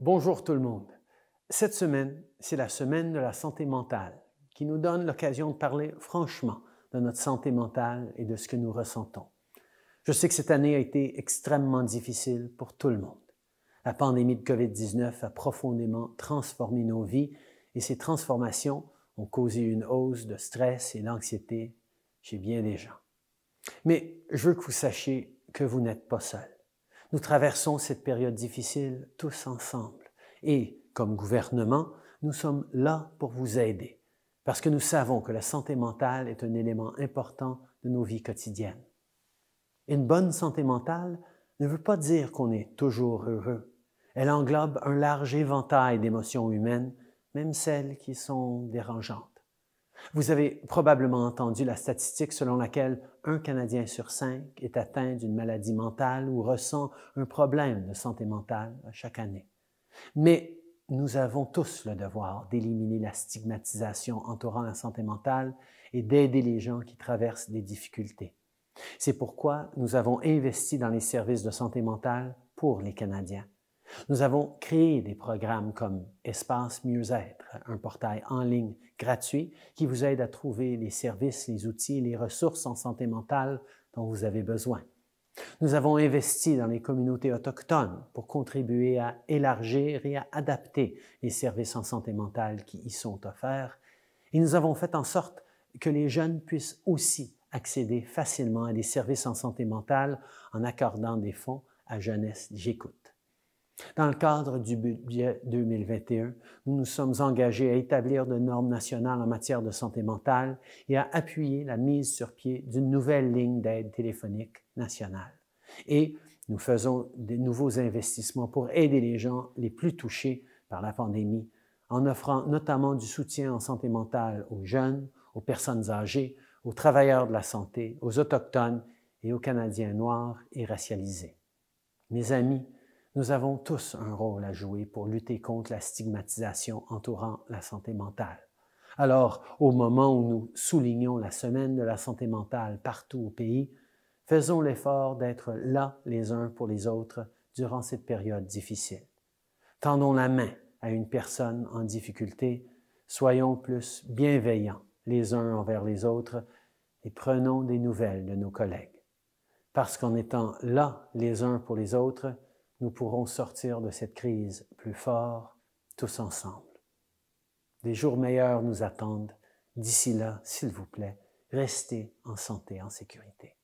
Bonjour tout le monde. Cette semaine, c'est la semaine de la santé mentale qui nous donne l'occasion de parler franchement de notre santé mentale et de ce que nous ressentons. Je sais que cette année a été extrêmement difficile pour tout le monde. La pandémie de COVID-19 a profondément transformé nos vies et ces transformations ont causé une hausse de stress et d'anxiété chez bien des gens. Mais je veux que vous sachiez que vous n'êtes pas seul. Nous traversons cette période difficile tous ensemble et, comme gouvernement, nous sommes là pour vous aider parce que nous savons que la santé mentale est un élément important de nos vies quotidiennes. Une bonne santé mentale ne veut pas dire qu'on est toujours heureux. Elle englobe un large éventail d'émotions humaines, même celles qui sont dérangeantes. Vous avez probablement entendu la statistique selon laquelle un Canadien sur cinq est atteint d'une maladie mentale ou ressent un problème de santé mentale chaque année. Mais nous avons tous le devoir d'éliminer la stigmatisation entourant la santé mentale et d'aider les gens qui traversent des difficultés. C'est pourquoi nous avons investi dans les services de santé mentale pour les Canadiens. Nous avons créé des programmes comme Espace Mieux-être, un portail en ligne gratuit qui vous aide à trouver les services, les outils, et les ressources en santé mentale dont vous avez besoin. Nous avons investi dans les communautés autochtones pour contribuer à élargir et à adapter les services en santé mentale qui y sont offerts. Et nous avons fait en sorte que les jeunes puissent aussi accéder facilement à des services en santé mentale en accordant des fonds à Jeunesse J'écoute. Dans le cadre du budget 2021, nous nous sommes engagés à établir de normes nationales en matière de santé mentale et à appuyer la mise sur pied d'une nouvelle ligne d'aide téléphonique nationale. Et nous faisons de nouveaux investissements pour aider les gens les plus touchés par la pandémie, en offrant notamment du soutien en santé mentale aux jeunes, aux personnes âgées, aux travailleurs de la santé, aux Autochtones et aux Canadiens noirs et racialisés. Mes amis, nous avons tous un rôle à jouer pour lutter contre la stigmatisation entourant la santé mentale. Alors, au moment où nous soulignons la semaine de la santé mentale partout au pays, faisons l'effort d'être là les uns pour les autres durant cette période difficile. Tendons la main à une personne en difficulté, soyons plus bienveillants les uns envers les autres et prenons des nouvelles de nos collègues. Parce qu'en étant là les uns pour les autres, nous pourrons sortir de cette crise plus fort tous ensemble. Des jours meilleurs nous attendent. D'ici là, s'il vous plaît, restez en santé, en sécurité.